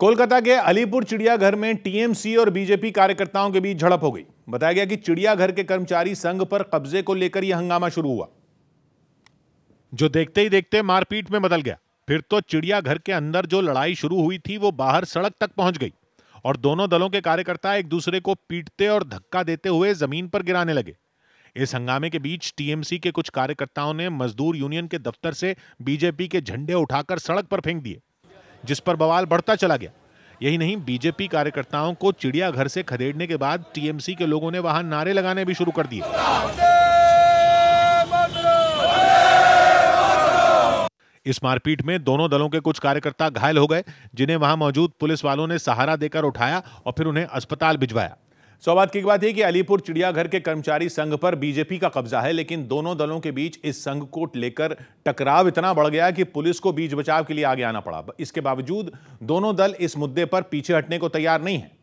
कोलकाता के अलीपुर चिड़ियाघर में टीएमसी और बीजेपी कार्यकर्ताओं के बीच झड़प हो गई बताया गया कि चिड़ियाघर के कर्मचारी संघ पर कब्जे को लेकर यह हंगामा शुरू हुआ जो देखते ही देखते मारपीट में बदल गया फिर तो चिड़ियाघर के अंदर जो लड़ाई शुरू हुई थी वो बाहर सड़क तक पहुंच गई और दोनों दलों के कार्यकर्ता एक दूसरे को पीटते और धक्का देते हुए जमीन पर गिराने लगे इस हंगामे के बीच टीएमसी के कुछ कार्यकर्ताओं ने मजदूर यूनियन के दफ्तर से बीजेपी के झंडे उठाकर सड़क पर फेंक दिए जिस पर बवाल बढ़ता चला गया यही नहीं बीजेपी कार्यकर्ताओं को चिड़ियाघर से खदेड़ने के बाद टीएमसी के लोगों ने वहां नारे लगाने भी शुरू कर दिए इस मारपीट में दोनों दलों के कुछ कार्यकर्ता घायल हो गए जिन्हें वहां मौजूद पुलिस वालों ने सहारा देकर उठाया और फिर उन्हें अस्पताल भिजवाया सौबाद की बात यह कि अलीपुर चिड़ियाघर के कर्मचारी संघ पर बीजेपी का कब्जा है लेकिन दोनों दलों के बीच इस संघ को लेकर टकराव इतना बढ़ गया कि पुलिस को बीच बचाव के लिए आगे आना पड़ा इसके बावजूद दोनों दल इस मुद्दे पर पीछे हटने को तैयार नहीं है